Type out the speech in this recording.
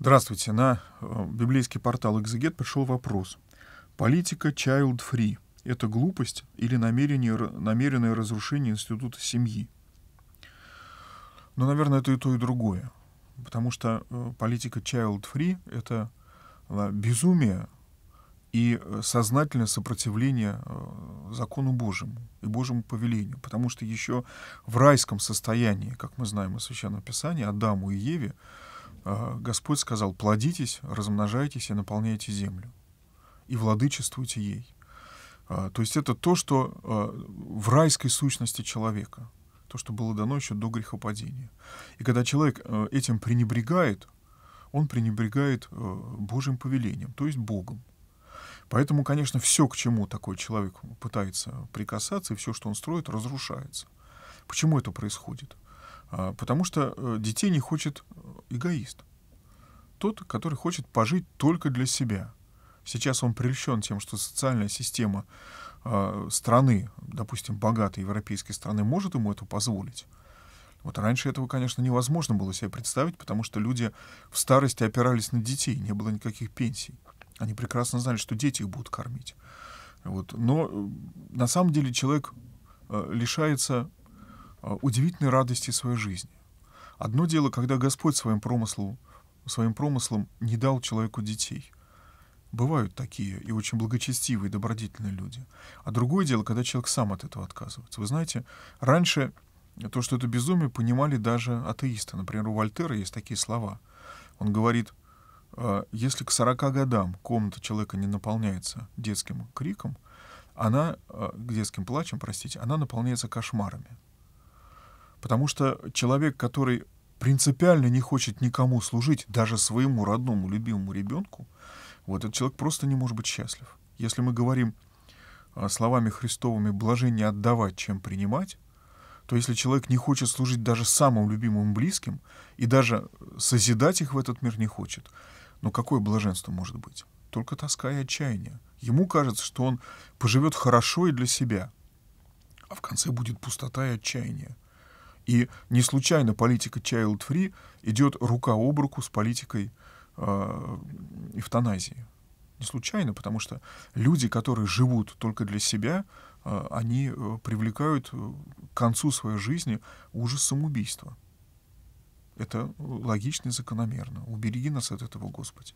Здравствуйте. На э, библейский портал «Экзегет» пришел вопрос. Политика child-free – это глупость или намерение, намеренное разрушение института семьи? Ну, наверное, это и то, и другое. Потому что э, политика child-free – это э, безумие и сознательное сопротивление закону Божьему и Божьему повелению. Потому что еще в райском состоянии, как мы знаем из Священного Писания, Адаму и Еве – а, Господь сказал, плодитесь, размножайтесь и наполняйте землю, и владычествуйте ей. А, то есть это то, что а, в райской сущности человека, то, что было дано еще до грехопадения. И когда человек этим пренебрегает, он пренебрегает Божьим повелением, то есть Богом. Поэтому, конечно, все, к чему такой человек пытается прикасаться, и все, что он строит, разрушается. Почему это происходит? Потому что э, детей не хочет эгоист. Тот, который хочет пожить только для себя. Сейчас он прельщен тем, что социальная система э, страны, допустим, богатой европейской страны, может ему это позволить. Вот раньше этого, конечно, невозможно было себе представить, потому что люди в старости опирались на детей, не было никаких пенсий. Они прекрасно знали, что дети их будут кормить. Вот. Но э, на самом деле человек э, лишается э, удивительной радости своей жизни. Одно дело, когда Господь своим промыслом, своим промыслом не дал человеку детей. Бывают такие и очень благочестивые, добродетельные люди. А другое дело, когда человек сам от этого отказывается. Вы знаете, раньше то, что это безумие, понимали даже атеисты. Например, у Вольтера есть такие слова. Он говорит, «А, если к 40 годам комната человека не наполняется детским криком, она, а, детским плачем, простите, она наполняется кошмарами. Потому что человек, который принципиально не хочет никому служить, даже своему родному, любимому ребенку, вот этот человек просто не может быть счастлив. Если мы говорим а, словами Христовыми «блажение отдавать, чем принимать», то если человек не хочет служить даже самым любимым близким и даже созидать их в этот мир не хочет, ну какое блаженство может быть? Только тоска и отчаяние. Ему кажется, что он поживет хорошо и для себя, а в конце будет пустота и отчаяние. И не случайно политика Child Free идет рука об руку с политикой э, эвтаназии. Не случайно, потому что люди, которые живут только для себя, а, э, они привлекают э, к концу своей жизни ужас самоубийства. Это э, логично и закономерно. Убереги нас от этого, Господи.